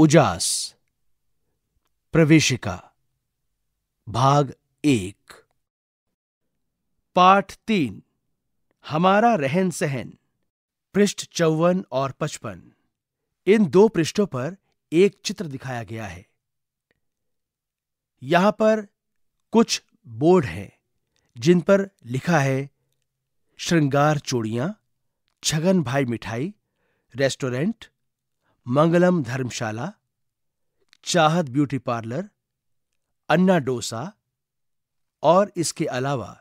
उजास प्रवेशिका भाग एक पाठ तीन हमारा रहन सहन पृष्ठ चौवन और पचपन इन दो पृष्ठों पर एक चित्र दिखाया गया है यहां पर कुछ बोर्ड हैं जिन पर लिखा है श्रृंगार चूड़ियां छगन भाई मिठाई रेस्टोरेंट मंगलम धर्मशाला चाहत ब्यूटी पार्लर अन्ना डोसा और इसके अलावा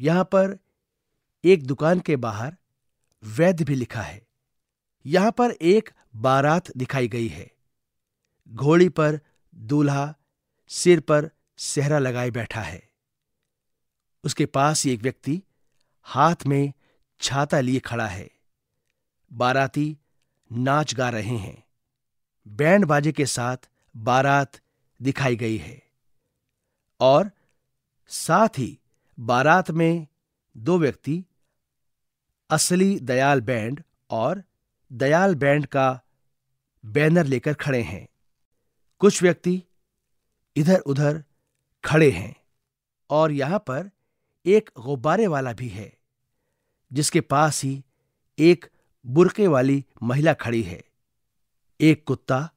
यहां पर एक दुकान के बाहर वैद्य भी लिखा है यहां पर एक बारात दिखाई गई है घोड़ी पर दूल्हा सिर पर सेहरा लगाए बैठा है उसके पास एक व्यक्ति हाथ में छाता लिए खड़ा है बाराती नाच गा रहे हैं बैंड बाजे के साथ बारात दिखाई गई है और साथ ही बारात में दो व्यक्ति असली दयाल बैंड और दयाल बैंड का बैनर लेकर खड़े हैं कुछ व्यक्ति इधर उधर खड़े हैं और यहां पर एक गुब्बारे वाला भी है जिसके पास ही एक बुरके वाली महिला खड़ी है एक कुत्ता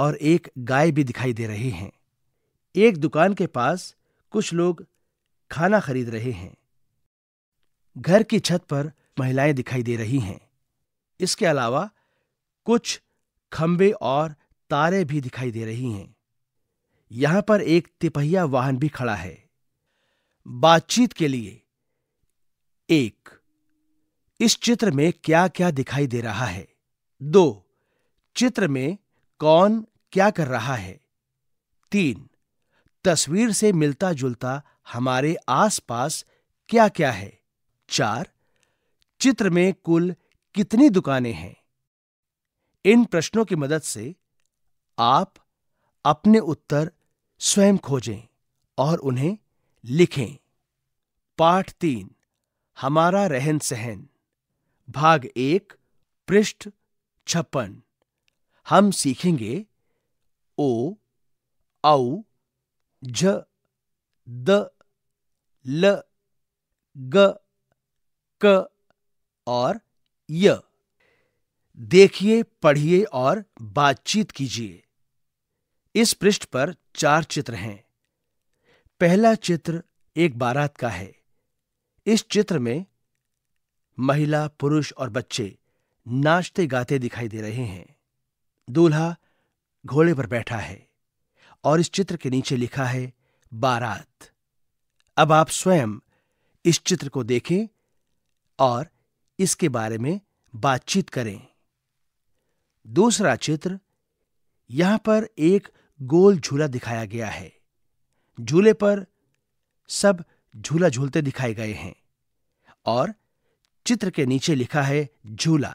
और एक गाय भी दिखाई दे रहे हैं एक दुकान के पास कुछ लोग खाना खरीद रहे हैं घर की छत पर महिलाएं दिखाई दे रही हैं इसके अलावा कुछ खंबे और तारे भी दिखाई दे रही हैं यहां पर एक तिपहिया वाहन भी खड़ा है बातचीत के लिए एक इस चित्र में क्या क्या दिखाई दे रहा है दो चित्र में कौन क्या कर रहा है तीन तस्वीर से मिलता जुलता हमारे आसपास क्या क्या है चार चित्र में कुल कितनी दुकानें हैं इन प्रश्नों की मदद से आप अपने उत्तर स्वयं खोजें और उन्हें लिखें पाठ तीन हमारा रहन सहन भाग एक पृष्ठ छप्पन हम सीखेंगे ओ औ ज द ल ग क और य देखिए पढ़िए और बातचीत कीजिए इस पृष्ठ पर चार चित्र हैं पहला चित्र एक बारात का है इस चित्र में महिला पुरुष और बच्चे नाचते गाते दिखाई दे रहे हैं दूल्हा घोड़े पर बैठा है और इस चित्र के नीचे लिखा है बारात अब आप स्वयं इस चित्र को देखें और इसके बारे में बातचीत करें दूसरा चित्र यहां पर एक गोल झूला दिखाया गया है झूले पर सब झूला झूलते दिखाए गए हैं और चित्र के नीचे लिखा है झूला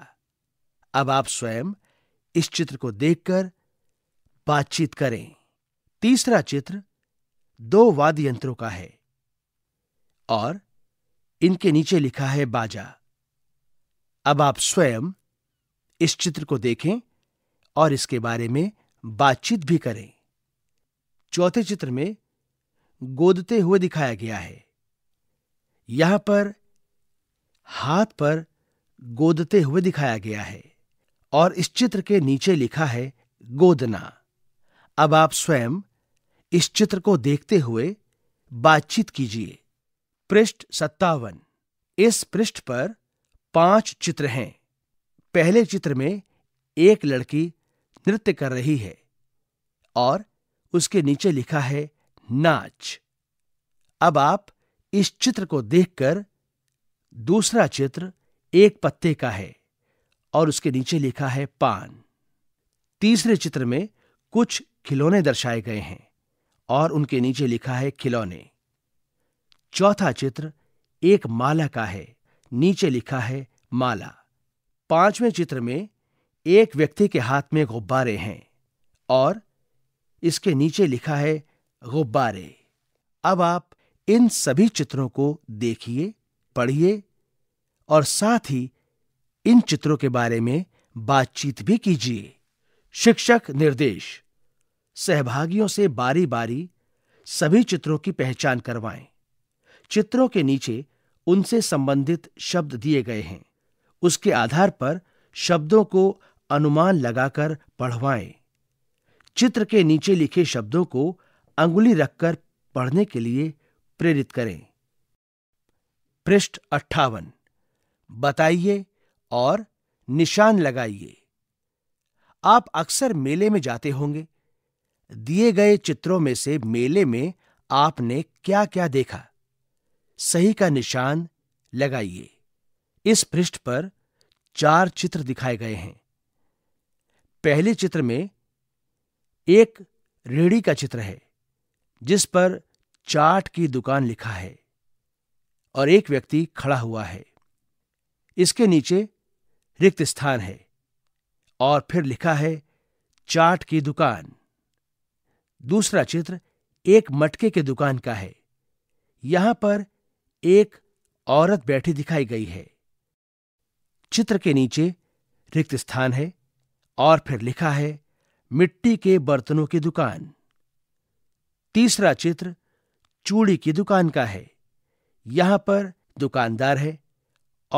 अब आप स्वयं इस चित्र को देखकर बातचीत करें तीसरा चित्र दो वाद्य यंत्रों का है और इनके नीचे लिखा है बाजा अब आप स्वयं इस चित्र को देखें और इसके बारे में बातचीत भी करें चौथे चित्र में गोदते हुए दिखाया गया है यहां पर हाथ पर गोदते हुए दिखाया गया है और इस चित्र के नीचे लिखा है गोदना अब आप स्वयं इस चित्र को देखते हुए बातचीत कीजिए पृष्ठ सत्तावन इस पृष्ठ पर पांच चित्र हैं पहले चित्र में एक लड़की नृत्य कर रही है और उसके नीचे लिखा है नाच अब आप इस चित्र को देखकर दूसरा चित्र एक पत्ते का है और उसके नीचे लिखा है पान तीसरे चित्र में कुछ खिलौने दर्शाए गए हैं और उनके नीचे लिखा है खिलौने चौथा चित्र एक माला का है नीचे लिखा है माला पांचवें चित्र में एक व्यक्ति के हाथ में गुब्बारे हैं और इसके नीचे लिखा है गुब्बारे अब आप इन सभी चित्रों को देखिए पढ़िए और साथ ही इन चित्रों के बारे में बातचीत भी कीजिए शिक्षक निर्देश सहभागियों से बारी बारी सभी चित्रों की पहचान करवाएं चित्रों के नीचे उनसे संबंधित शब्द दिए गए हैं उसके आधार पर शब्दों को अनुमान लगाकर पढ़वाएं चित्र के नीचे लिखे शब्दों को अंगुली रखकर पढ़ने के लिए प्रेरित करें पृष्ठ अट्ठावन बताइए और निशान लगाइए आप अक्सर मेले में जाते होंगे दिए गए चित्रों में से मेले में आपने क्या क्या देखा सही का निशान लगाइए इस पृष्ठ पर चार चित्र दिखाए गए हैं पहले चित्र में एक रेहड़ी का चित्र है जिस पर चाट की दुकान लिखा है और एक व्यक्ति खड़ा हुआ है इसके नीचे रिक्त स्थान है और फिर लिखा है चाट की दुकान दूसरा चित्र एक मटके के दुकान का है यहां पर एक औरत बैठी दिखाई गई है चित्र के नीचे रिक्त स्थान है और फिर लिखा है मिट्टी के बर्तनों की दुकान तीसरा चित्र चूड़ी की दुकान का है यहां पर दुकानदार है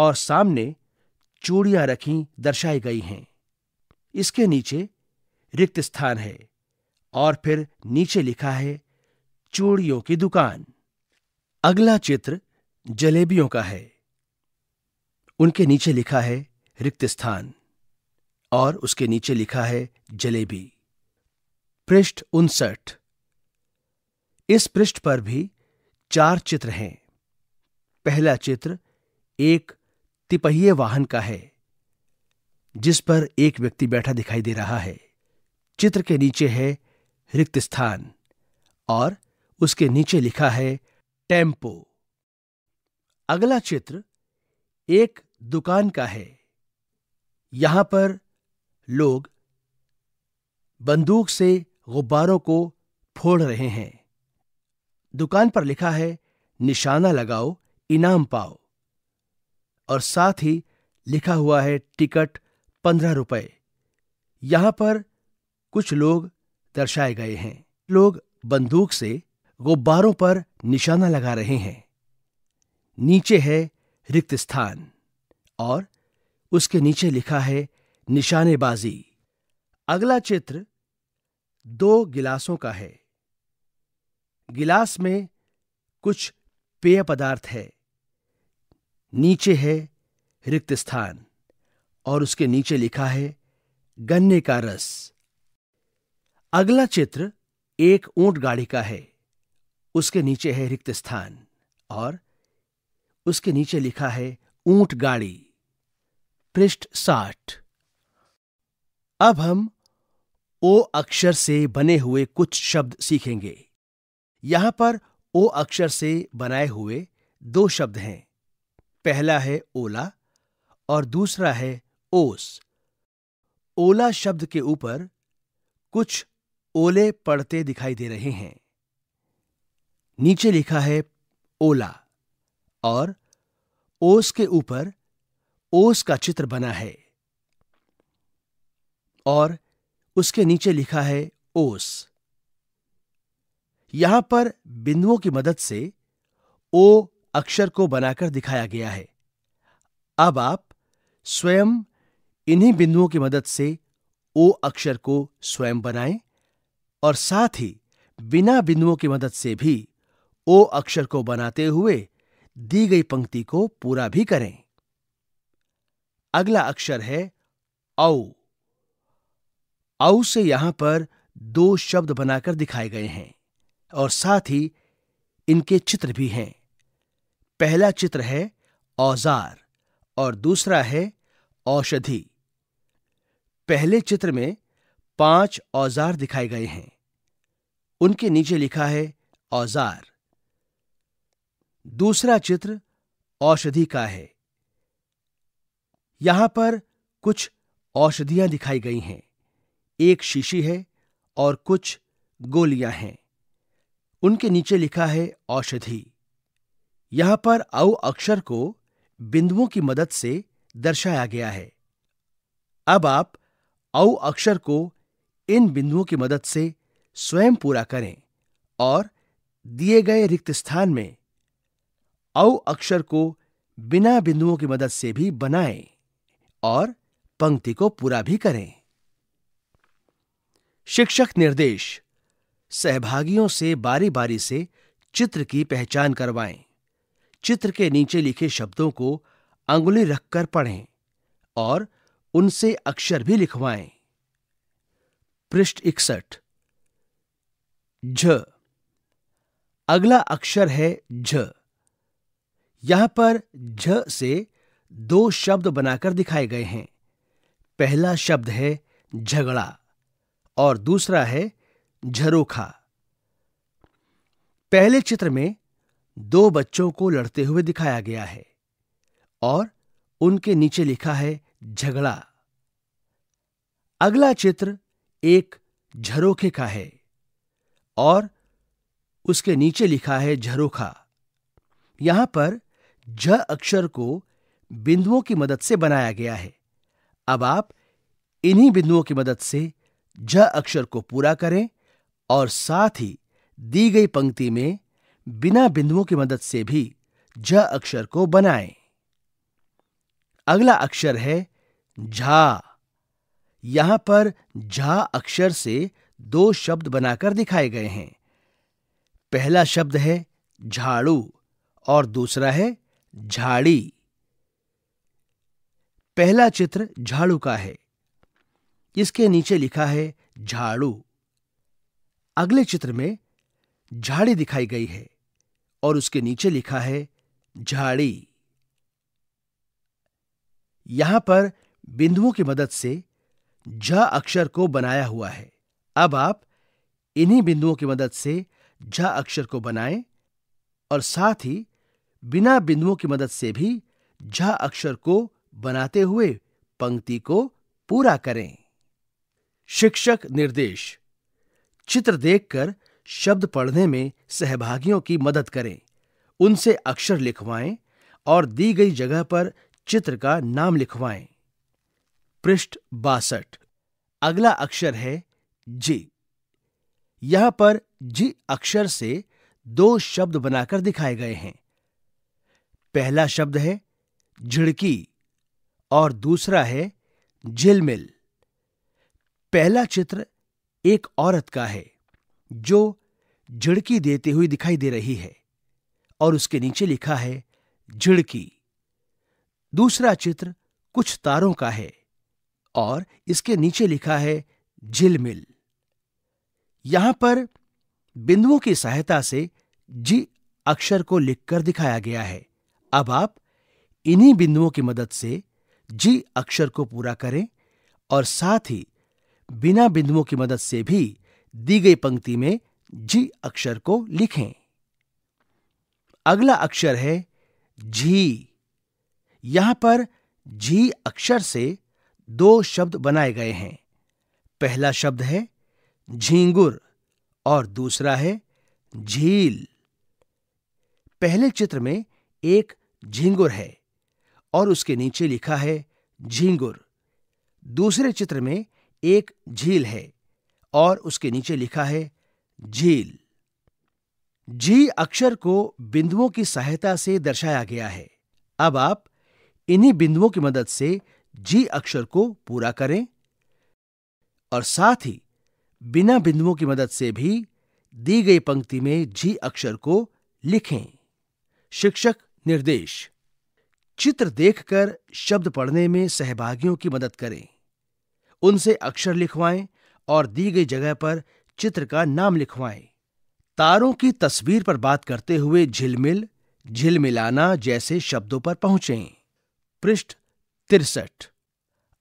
और सामने चूड़ियां रखी दर्शाई गई हैं इसके नीचे रिक्त स्थान है और फिर नीचे लिखा है चूड़ियों की दुकान अगला चित्र जलेबियों का है उनके नीचे लिखा है रिक्त स्थान और उसके नीचे लिखा है जलेबी पृष्ठ उनसठ इस पृष्ठ पर भी चार चित्र हैं पहला चित्र एक तिपहिये वाहन का है जिस पर एक व्यक्ति बैठा दिखाई दे रहा है चित्र के नीचे है रिक्त स्थान और उसके नीचे लिखा है टेम्पो अगला चित्र एक दुकान का है यहां पर लोग बंदूक से गुब्बारों को फोड़ रहे हैं दुकान पर लिखा है निशाना लगाओ इनाम पाओ और साथ ही लिखा हुआ है टिकट पंद्रह रुपए यहां पर कुछ लोग दर्शाए गए हैं लोग बंदूक से गुब्बारों पर निशाना लगा रहे हैं नीचे है रिक्त स्थान और उसके नीचे लिखा है निशानेबाजी अगला चित्र दो गिलासों का है गिलास में कुछ पेय पदार्थ है नीचे है रिक्त स्थान और उसके नीचे लिखा है गन्ने का रस अगला चित्र एक ऊंट गाड़ी का है उसके नीचे है रिक्त स्थान और उसके नीचे लिखा है ऊंट गाड़ी पृष्ठ साठ अब हम ओ अक्षर से बने हुए कुछ शब्द सीखेंगे यहां पर ओ अक्षर से बनाए हुए दो शब्द हैं पहला है ओला और दूसरा है ओस ओला शब्द के ऊपर कुछ ओले पड़ते दिखाई दे रहे हैं नीचे लिखा है ओला और ओस के ऊपर ओस का चित्र बना है और उसके नीचे लिखा है ओस यहां पर बिंदुओं की मदद से ओ अक्षर को बनाकर दिखाया गया है अब आप स्वयं इन्हीं बिंदुओं की मदद से ओ अक्षर को स्वयं बनाएं और साथ ही बिना बिंदुओं की मदद से भी ओ अक्षर को बनाते हुए दी गई पंक्ति को पूरा भी करें अगला अक्षर है औ औ से यहां पर दो शब्द बनाकर दिखाए गए हैं और साथ ही इनके चित्र भी हैं पहला चित्र है औजार और दूसरा है औषधि पहले चित्र में पांच औजार दिखाए गए हैं उनके नीचे लिखा है औजार दूसरा चित्र औषधि का है यहां पर कुछ औषधियां दिखाई गई हैं एक शीशी है और कुछ गोलियां हैं उनके नीचे लिखा है औषधि यहां पर औ अक्षर को बिंदुओं की मदद से दर्शाया गया है अब आप औ अक्षर को इन बिंदुओं की मदद से स्वयं पूरा करें और दिए गए रिक्त स्थान में औ अक्षर को बिना बिंदुओं की मदद से भी बनाएं और पंक्ति को पूरा भी करें शिक्षक निर्देश सहभागियों से बारी बारी से चित्र की पहचान करवाएं चित्र के नीचे लिखे शब्दों को अंगुली रखकर पढ़ें और उनसे अक्षर भी लिखवाएं पृष्ठ इकसठ झ अगला अक्षर है झ यहां पर झ से दो शब्द बनाकर दिखाए गए हैं पहला शब्द है झगड़ा और दूसरा है झरोखा पहले चित्र में दो बच्चों को लड़ते हुए दिखाया गया है और उनके नीचे लिखा है झगड़ा अगला चित्र एक झरोखे का है और उसके नीचे लिखा है झरोखा यहां पर झ अक्षर को बिंदुओं की मदद से बनाया गया है अब आप इन्हीं बिंदुओं की मदद से झ अक्षर को पूरा करें और साथ ही दी गई पंक्ति में बिना बिंदुओं की मदद से भी ज अक्षर को बनाएं। अगला अक्षर है झा यहां पर झा अक्षर से दो शब्द बनाकर दिखाए गए हैं पहला शब्द है झाड़ू और दूसरा है झाड़ी पहला चित्र झाड़ू का है इसके नीचे लिखा है झाड़ू अगले चित्र में झाड़ी दिखाई गई है और उसके नीचे लिखा है झाड़ी यहां पर बिंदुओं की मदद से झा अक्षर को बनाया हुआ है अब आप इन्हीं बिंदुओं की मदद से झा अक्षर को बनाएं और साथ ही बिना बिंदुओं की मदद से भी झा अक्षर को बनाते हुए पंक्ति को पूरा करें शिक्षक निर्देश चित्र देखकर शब्द पढ़ने में सहभागियों की मदद करें उनसे अक्षर लिखवाएं और दी गई जगह पर चित्र का नाम लिखवाएं पृष्ठ बासठ अगला अक्षर है जी यहां पर जी अक्षर से दो शब्द बनाकर दिखाए गए हैं पहला शब्द है झिड़की और दूसरा है झिलमिल पहला चित्र एक औरत का है जो झिड़की देते हुए दिखाई दे रही है और उसके नीचे लिखा है झिड़की दूसरा चित्र कुछ तारों का है और इसके नीचे लिखा है झिलमिल यहां पर बिंदुओं की सहायता से जी अक्षर को लिखकर दिखाया गया है अब आप इन्हीं बिंदुओं की मदद से जी अक्षर को पूरा करें और साथ ही बिना बिंदुओं की मदद से भी दी गई पंक्ति में जी अक्षर को लिखें अगला अक्षर है झी यहां पर झी अक्षर से दो शब्द बनाए गए हैं पहला शब्द है झींगुर और दूसरा है झील पहले चित्र में एक झींगुर है और उसके नीचे लिखा है झींगुर दूसरे चित्र में एक झील है और उसके नीचे लिखा है झील जी अक्षर को बिंदुओं की सहायता से दर्शाया गया है अब आप इन्हीं बिंदुओं की मदद से जी अक्षर को पूरा करें और साथ ही बिना बिंदुओं की मदद से भी दी गई पंक्ति में जी अक्षर को लिखें शिक्षक निर्देश चित्र देखकर शब्द पढ़ने में सहभागियों की मदद करें उनसे अक्षर लिखवाएं और दी गई जगह पर चित्र का नाम लिखवाएं तारों की तस्वीर पर बात करते हुए झिलमिल झिलमिलाना जैसे शब्दों पर पहुंचें पृष्ठ तिरसठ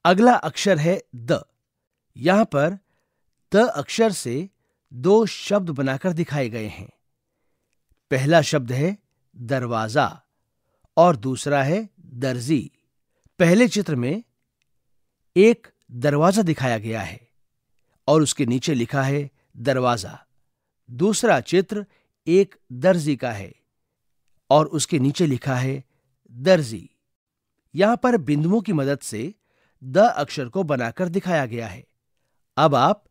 अगला अक्षर है द यहां पर द अक्षर से दो शब्द बनाकर दिखाए गए हैं पहला शब्द है दरवाजा और दूसरा है दर्जी पहले चित्र में एक दरवाजा दिखाया गया है और उसके नीचे लिखा है दरवाजा दूसरा चित्र एक दर्जी का है और उसके नीचे लिखा है दर्जी यहां पर बिंदुओं की मदद से द अक्षर को बनाकर दिखाया गया है अब आप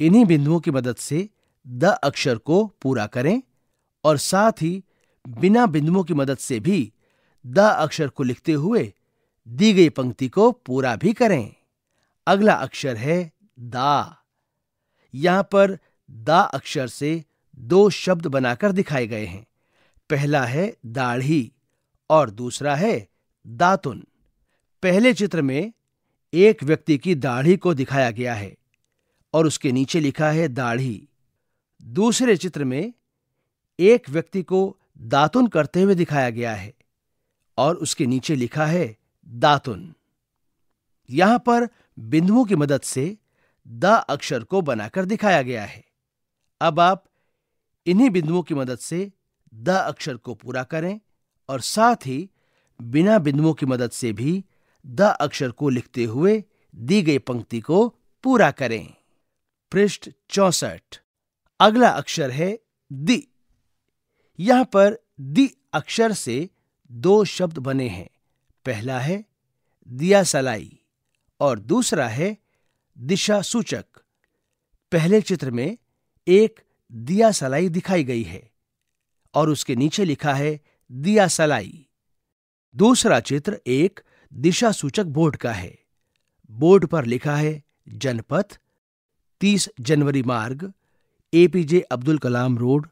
इन्हीं बिंदुओं की मदद से द अक्षर को पूरा करें और साथ ही बिना बिंदुओं की मदद से भी द अक्षर को लिखते हुए दी गई पंक्ति को पूरा भी करें अगला अक्षर है दा यहां पर दा अक्षर से दो शब्द बनाकर दिखाए गए हैं पहला है दाढ़ी और दूसरा है दातुन पहले चित्र में एक व्यक्ति की दाढ़ी को दिखाया गया है और उसके नीचे लिखा है दाढ़ी दूसरे चित्र में एक व्यक्ति को दातुन करते हुए दिखाया गया है और उसके नीचे लिखा है दातुन यहां पर बिंदुओं की मदद से द अक्षर को बनाकर दिखाया गया है अब आप इन्हीं बिंदुओं की मदद से द अक्षर को पूरा करें और साथ ही बिना बिंदुओं की मदद से भी द अक्षर को लिखते हुए दी गई पंक्ति को पूरा करें पृष्ठ चौसठ अगला अक्षर है दि यहां पर दि अक्षर से दो शब्द बने हैं पहला है दिया सलाई और दूसरा है दिशा सूचक पहले चित्र में एक दिया सलाई दिखाई गई है और उसके नीचे लिखा है दिया सलाई दूसरा चित्र एक दिशा सूचक बोर्ड का है बोर्ड पर लिखा है जनपथ 30 जनवरी मार्ग एपीजे अब्दुल कलाम रोड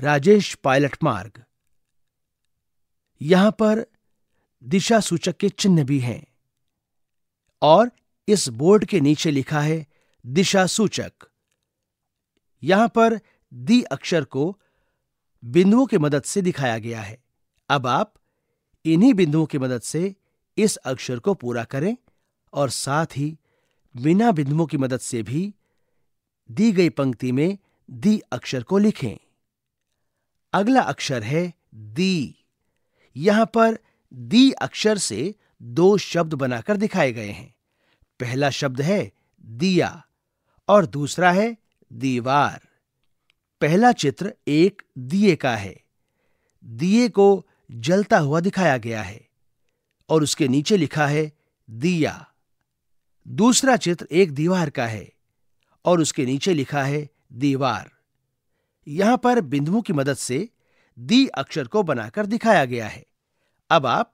राजेश पायलट मार्ग यहां पर दिशा सूचक के चिन्ह भी हैं और इस बोर्ड के नीचे लिखा है दिशा सूचक यहां पर दी अक्षर को बिंदुओं की मदद से दिखाया गया है अब आप इन्हीं बिंदुओं की मदद से इस अक्षर को पूरा करें और साथ ही बिना बिंदुओं की मदद से भी दी गई पंक्ति में दी अक्षर को लिखें अगला अक्षर है दी यहां पर दी अक्षर से दो शब्द बनाकर दिखाए गए हैं पहला शब्द है दिया और दूसरा है दीवार पहला चित्र एक दिए का है दिए को जलता हुआ दिखाया गया है और उसके नीचे लिखा है दिया दूसरा चित्र एक दीवार का है और उसके नीचे लिखा है दीवार यहां पर बिंदुओं की मदद से दी अक्षर को बनाकर दिखाया गया है अब आप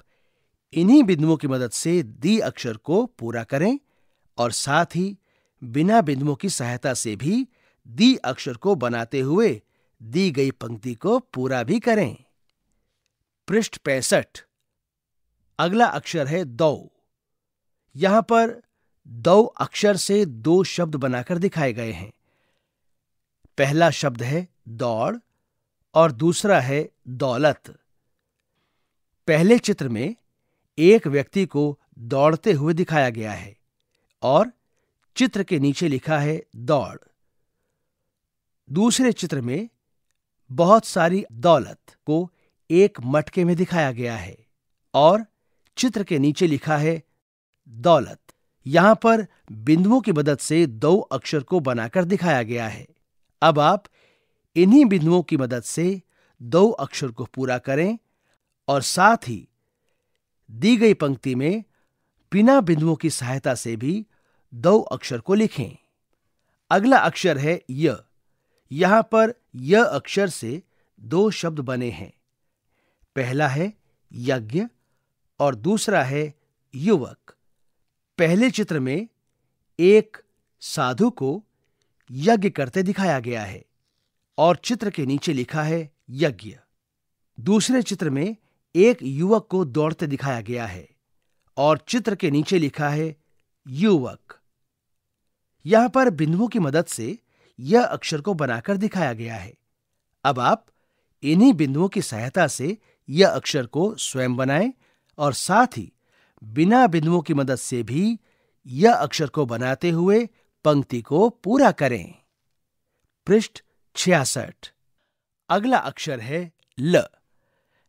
इन्हीं बिंदुओं की मदद से दी अक्षर को पूरा करें और साथ ही बिना बिंदुओं की सहायता से भी दी अक्षर को बनाते हुए दी गई पंक्ति को पूरा भी करें पृष्ठ पैंसठ अगला अक्षर है दौ यहां पर दौ अक्षर से दो शब्द बनाकर दिखाए गए हैं पहला शब्द है दौड़ और दूसरा है दौलत पहले चित्र में एक व्यक्ति को दौड़ते हुए दिखाया गया है और चित्र के नीचे लिखा है दौड़ दूसरे चित्र में बहुत सारी दौलत को एक मटके में दिखाया गया है और चित्र के नीचे लिखा है दौलत यहां पर बिंदुओं की मदद से दो अक्षर को बनाकर दिखाया गया है अब आप इन्हीं बिंदुओं की मदद से दो अक्षर को पूरा करें और साथ ही दी गई पंक्ति में बिना बिंदुओं की सहायता से भी दो अक्षर को लिखें अगला अक्षर है य यहां पर य अक्षर से दो शब्द बने हैं पहला है यज्ञ और दूसरा है युवक पहले चित्र में एक साधु को यज्ञ करते दिखाया गया है और चित्र के नीचे लिखा है यज्ञ दूसरे चित्र में एक युवक को दौड़ते दिखाया गया है और चित्र के नीचे लिखा है युवक यहां पर बिंदुओं की मदद से यह अक्षर को बनाकर दिखाया गया है अब आप इन्हीं बिंदुओं की सहायता से यह अक्षर को स्वयं बनाएं और साथ ही बिना बिंदुओं की मदद से भी यह अक्षर को बनाते हुए पंक्ति को पूरा करें पृष्ठ छियासठ अगला अक्षर है ल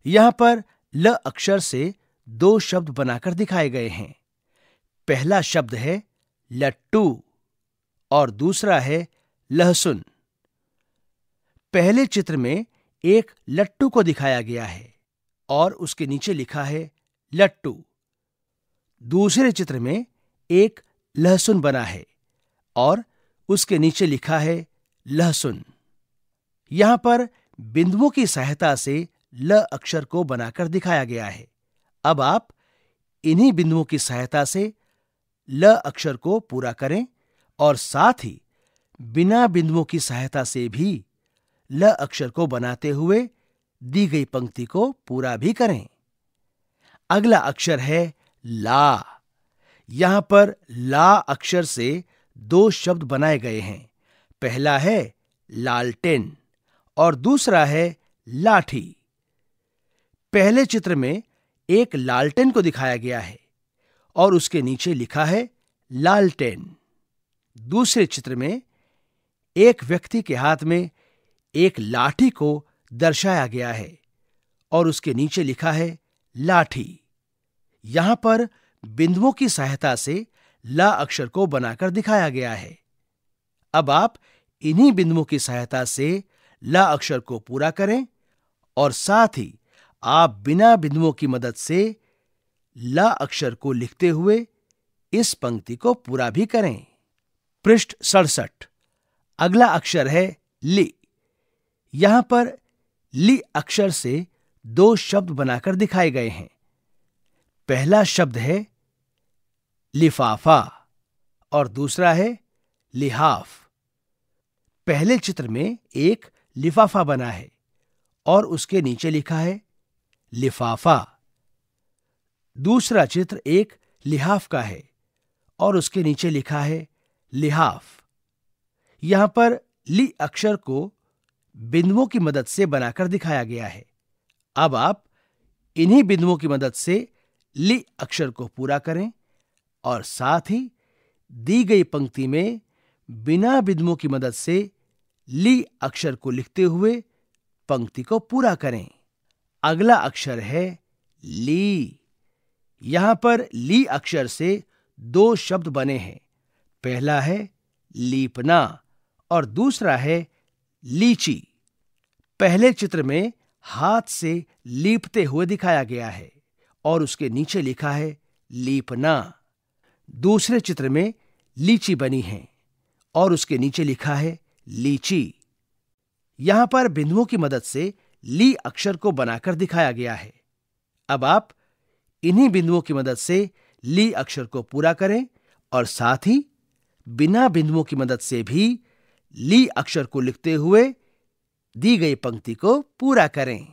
यहां पर ल अक्षर से दो शब्द बनाकर दिखाए गए हैं पहला शब्द है लट्टू और दूसरा है लहसुन पहले चित्र में एक लट्टू को दिखाया गया है और उसके नीचे लिखा है लट्टू दूसरे चित्र में एक लहसुन बना है और उसके नीचे लिखा है लहसुन यहां पर बिंदुओं की सहायता से ल अक्षर को बनाकर दिखाया गया है अब आप इन्हीं बिंदुओं की सहायता से ल अक्षर को पूरा करें और साथ ही बिना बिंदुओं की सहायता से भी ल अक्षर को बनाते हुए दी गई पंक्ति को पूरा भी करें अगला अक्षर है ला यहां पर ला अक्षर से दो शब्द बनाए गए हैं पहला है लालटेन और दूसरा है लाठी पहले चित्र में एक लालटेन को दिखाया गया है और उसके नीचे लिखा है लालटेन दूसरे चित्र में एक व्यक्ति के हाथ में एक लाठी को दर्शाया गया है और उसके नीचे लिखा है लाठी यहां पर बिंदुओं की सहायता से ला अक्षर को बनाकर दिखाया गया है अब आप इन्हीं बिंदुओं की सहायता से ला अक्षर को पूरा करें और साथ ही आप बिना बिंदुओं की मदद से ला अक्षर को लिखते हुए इस पंक्ति को पूरा भी करें पृष्ठ सड़सठ अगला अक्षर है ली यहां पर ली अक्षर से दो शब्द बनाकर दिखाए गए हैं पहला शब्द है लिफाफा और दूसरा है लिहाफ पहले चित्र में एक लिफाफा बना है और उसके नीचे लिखा है लिफाफा दूसरा चित्र एक लिहाफ का है और उसके नीचे लिखा है लिहाफ यहां पर ली अक्षर को बिंदुओं की मदद से बनाकर दिखाया गया है अब आप इन्हीं बिंदुओं की मदद से ली अक्षर को पूरा करें और साथ ही दी गई पंक्ति में बिना बिंदुओं की मदद से ली अक्षर को लिखते हुए पंक्ति को पूरा करें अगला अक्षर है ली यहां पर ली अक्षर से दो शब्द बने हैं पहला है लीपना और दूसरा है लीची पहले चित्र में हाथ से लीपते हुए दिखाया गया है और उसके नीचे लिखा है लीपना दूसरे चित्र में लीची बनी है और उसके नीचे लिखा है लीची यहां पर बिंदुओं की मदद से ली अक्षर को बनाकर दिखाया गया है अब आप इन्हीं बिंदुओं की मदद से ली अक्षर को पूरा करें और साथ ही बिना बिंदुओं की मदद से भी ली अक्षर को लिखते हुए दी गई पंक्ति को पूरा करें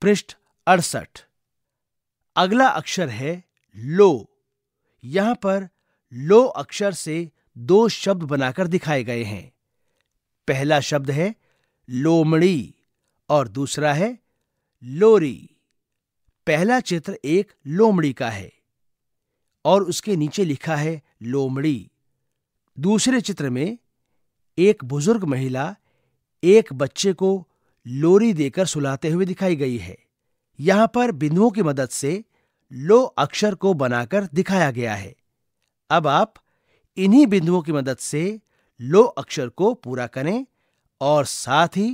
पृष्ठ अड़सठ अगला अक्षर है लो यहां पर लो अक्षर से दो शब्द बनाकर दिखाए गए हैं पहला शब्द है लोमड़ी और दूसरा है लोरी पहला चित्र एक लोमड़ी का है और उसके नीचे लिखा है लोमड़ी दूसरे चित्र में एक बुजुर्ग महिला एक बच्चे को लोरी देकर सुलाते हुए दिखाई गई है यहां पर बिंदुओं की मदद से लो अक्षर को बनाकर दिखाया गया है अब आप इन्हीं बिंदुओं की मदद से लो अक्षर को पूरा करें और साथ ही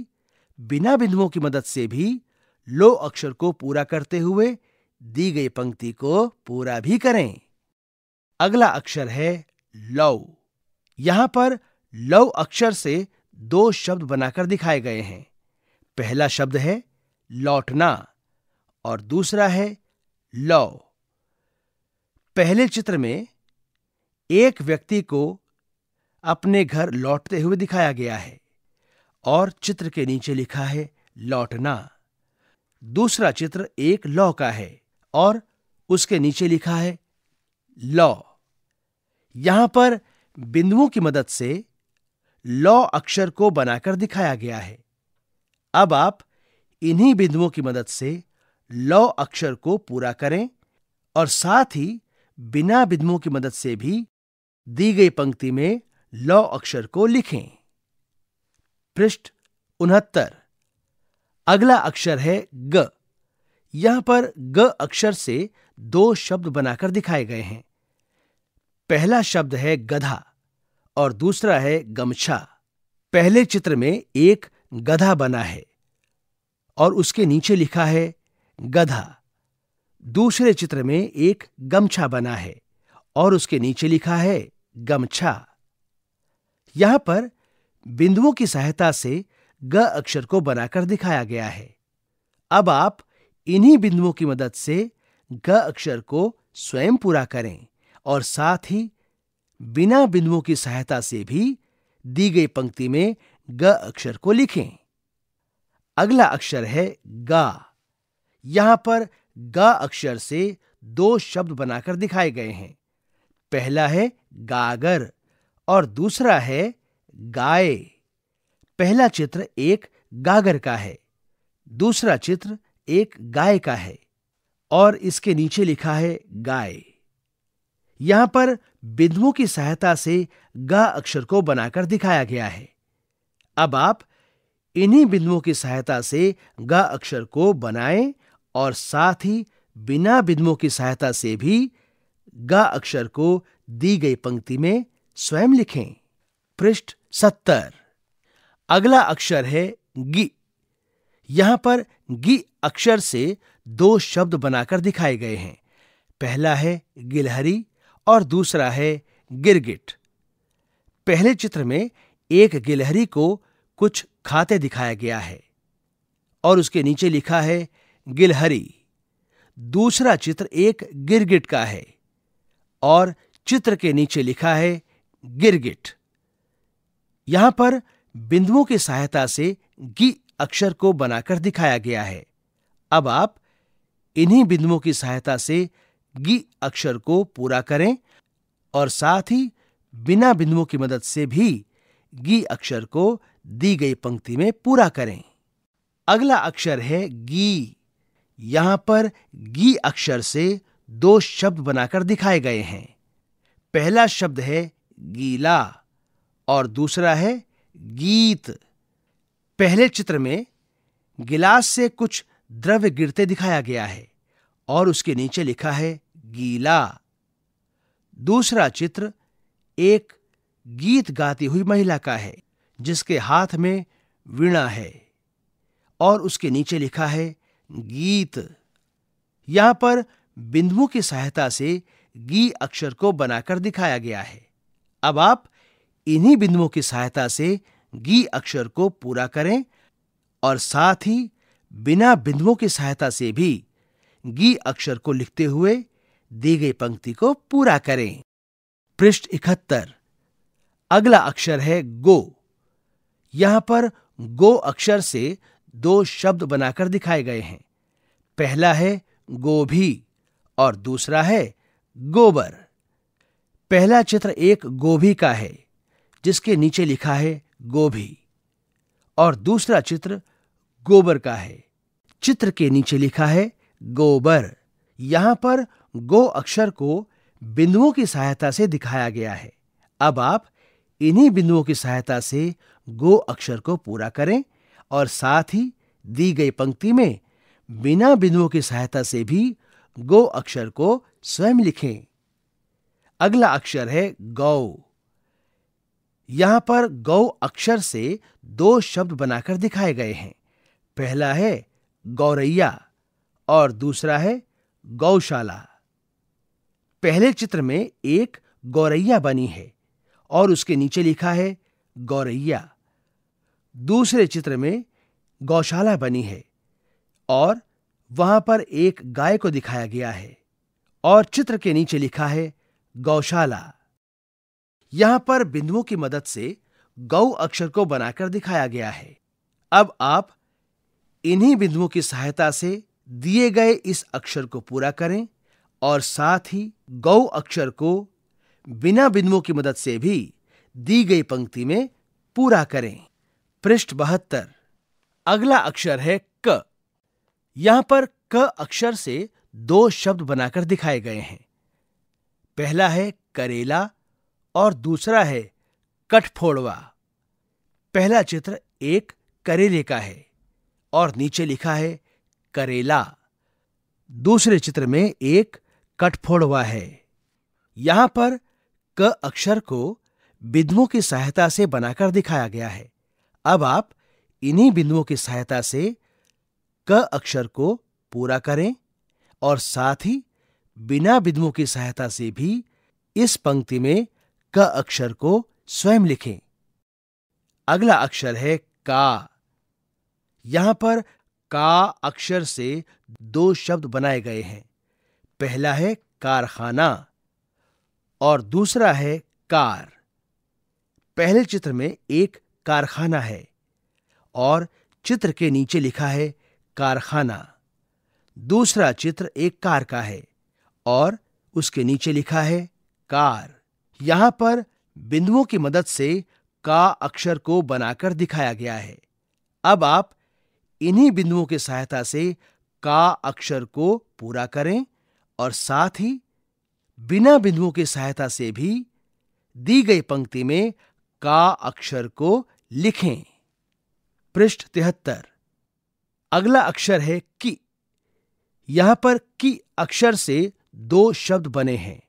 बिना बिंदुओं की मदद से भी लो अक्षर को पूरा करते हुए दी गई पंक्ति को पूरा भी करें अगला अक्षर है लव यहां पर लव अक्षर से दो शब्द बनाकर दिखाए गए हैं पहला शब्द है लौटना और दूसरा है लौ पहले चित्र में एक व्यक्ति को अपने घर लौटते हुए दिखाया गया है और चित्र के नीचे लिखा है लौटना दूसरा चित्र एक लौ का है और उसके नीचे लिखा है लौ यहां पर बिंदुओं की मदद से लौ अक्षर को बनाकर दिखाया गया है अब आप इन्हीं बिंदुओं की मदद से लौ अक्षर को पूरा करें और साथ ही बिना बिंदुओं की मदद से भी दी गई पंक्ति में लौ अक्षर को लिखें पृष्ठ उनहत्तर अगला अक्षर है ग यहां पर ग अक्षर से दो शब्द बनाकर दिखाए गए हैं पहला शब्द है गधा और दूसरा है गमछा पहले चित्र में एक गधा बना है और उसके नीचे लिखा है गधा दूसरे चित्र में एक गमछा बना है और उसके नीचे लिखा है गमछा यहां पर बिंदुओं की सहायता से ग अक्षर को बनाकर दिखाया गया है अब आप इन्हीं बिंदुओं की मदद से ग अक्षर को स्वयं पूरा करें और साथ ही बिना बिंदुओं की सहायता से भी दी गई पंक्ति में ग अक्षर को लिखें अगला अक्षर है गा यहां पर गा अक्षर से दो शब्द बनाकर दिखाए गए हैं पहला है गागर और दूसरा है गाय पहला चित्र एक गागर का है दूसरा चित्र एक गाय का है और इसके नीचे लिखा है गाय यहां पर बिंदुओं की सहायता से गा अक्षर को बनाकर दिखाया गया है अब आप इन्हीं बिंदुओं की सहायता से गा अक्षर को बनाएं और साथ ही बिना बिंदुओं की सहायता से भी गा अक्षर को दी गई पंक्ति में स्वयं लिखें पृष्ठ सत्तर अगला अक्षर है गी यहां पर गी अक्षर से दो शब्द बनाकर दिखाए गए हैं पहला है गिलहरी और दूसरा है गिरगिट पहले चित्र में एक गिलहरी को कुछ खाते दिखाया गया है और उसके नीचे लिखा है गिलहरी दूसरा चित्र एक गिरगिट का है और चित्र के नीचे लिखा है गिरगिट यहां पर बिंदुओं की सहायता से गी अक्षर को बनाकर दिखाया गया है अब आप इन्हीं बिंदुओं की सहायता से गी अक्षर को पूरा करें और साथ ही बिना बिंदुओं की मदद से भी गी अक्षर को दी गई पंक्ति में पूरा करें अगला अक्षर है गी यहां पर गी अक्षर से दो शब्द बनाकर दिखाए गए हैं पहला शब्द है गीला और दूसरा है गीत पहले चित्र में गिलास से कुछ द्रव्य गिरते दिखाया गया है और उसके नीचे लिखा है गीला दूसरा चित्र एक गीत गाती हुई महिला का है जिसके हाथ में वीणा है और उसके नीचे लिखा है गीत यहां पर बिंदुओं की सहायता से गी अक्षर को बनाकर दिखाया गया है अब आप इन्हीं बिंदुओं की सहायता से गी अक्षर को पूरा करें और साथ ही बिना बिंदुओं की सहायता से भी गी अक्षर को लिखते हुए दी गई पंक्ति को पूरा करें पृष्ठ इकहत्तर अगला अक्षर है गो यहां पर गो अक्षर से दो शब्द बनाकर दिखाए गए हैं पहला है गोभी और दूसरा है गोबर पहला चित्र एक गोभी का है जिसके नीचे लिखा है गोभी और दूसरा चित्र गोबर का है चित्र के नीचे लिखा है गोबर यहां पर गो अक्षर को बिंदुओं की सहायता से दिखाया गया है अब आप इन्हीं बिंदुओं की सहायता से गो अक्षर को पूरा करें और साथ ही दी गई पंक्ति में बिना बिंदुओं की सहायता से भी गो अक्षर को स्वयं लिखें अगला अक्षर है गौ यहां पर गौ अक्षर से दो शब्द बनाकर दिखाए गए हैं पहला है गौरैया और दूसरा है गौशाला पहले चित्र में एक गौरैया बनी है और उसके नीचे लिखा है गौरैया दूसरे चित्र में गौशाला बनी है और वहां पर एक गाय को दिखाया गया है और चित्र के नीचे लिखा है गौशाला यहां पर बिंदुओं की मदद से गौ अक्षर को बनाकर दिखाया गया है अब आप इन्हीं बिंदुओं की सहायता से दिए गए इस अक्षर को पूरा करें और साथ ही गौ अक्षर को बिना बिंदुओं की मदद से भी दी गई पंक्ति में पूरा करें पृष्ठ बहत्तर अगला अक्षर है क यहां पर क अक्षर से दो शब्द बनाकर दिखाए गए हैं पहला है करेला और दूसरा है कठफोड़वा पहला चित्र एक करेले का है और नीचे लिखा है करेला दूसरे चित्र में एक कठफोड़वा है यहां पर क अक्षर को बिंदुओं की सहायता से बनाकर दिखाया गया है अब आप इन्हीं बिंदुओं की सहायता से क अक्षर को पूरा करें और साथ ही बिना बिंदुओं की सहायता से भी इस पंक्ति में क अक्षर को स्वयं लिखें अगला अक्षर है का यहां पर का अक्षर से दो शब्द बनाए गए हैं पहला है कारखाना और दूसरा है कार पहले चित्र में एक कारखाना है और चित्र के नीचे लिखा है कारखाना दूसरा चित्र एक कार का है और उसके नीचे लिखा है कार यहां पर बिंदुओं की मदद से का अक्षर को बनाकर दिखाया गया है अब आप इन्हीं बिंदुओं की सहायता से का अक्षर को पूरा करें और साथ ही बिना बिंदुओं की सहायता से भी दी गई पंक्ति में का अक्षर को लिखें पृष्ठ तिहत्तर अगला अक्षर है की यहां पर की अक्षर से दो शब्द बने हैं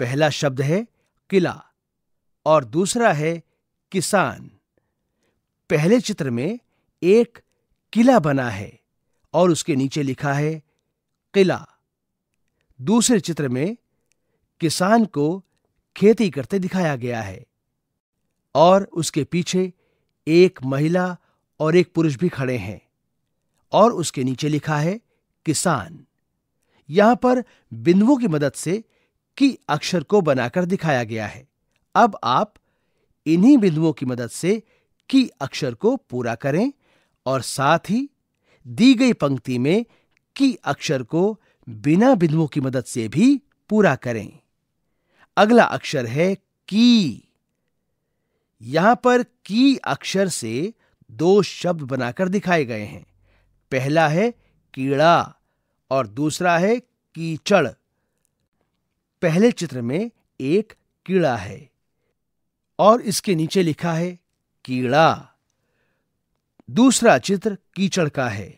पहला शब्द है किला और दूसरा है किसान पहले चित्र में एक किला बना है और उसके नीचे लिखा है किला दूसरे चित्र में किसान को खेती करते दिखाया गया है और उसके पीछे एक महिला और एक पुरुष भी खड़े हैं और उसके नीचे लिखा है किसान यहां पर बिंदुओं की मदद से की अक्षर को बनाकर दिखाया गया है अब आप इन्हीं बिंदुओं की मदद से की अक्षर को पूरा करें और साथ ही दी गई पंक्ति में की अक्षर को बिना बिंदुओं की मदद से भी पूरा करें अगला अक्षर है की यहां पर की अक्षर से दो शब्द बनाकर दिखाए गए हैं पहला है कीड़ा और दूसरा है कीचड़ पहले चित्र में एक कीड़ा है और इसके नीचे लिखा है कीड़ा दूसरा चित्र कीचड़ का है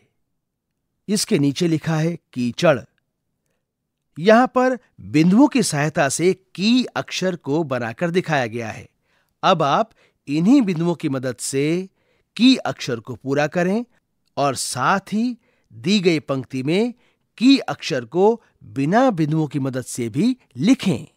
इसके नीचे लिखा है कीचड़ यहां पर बिंदुओं की सहायता से की अक्षर को बनाकर दिखाया गया है अब आप इन्हीं बिंदुओं की मदद से की अक्षर को पूरा करें और साथ ही दी गई पंक्ति में की अक्षर को बिना बिंदुओं की मदद से भी लिखें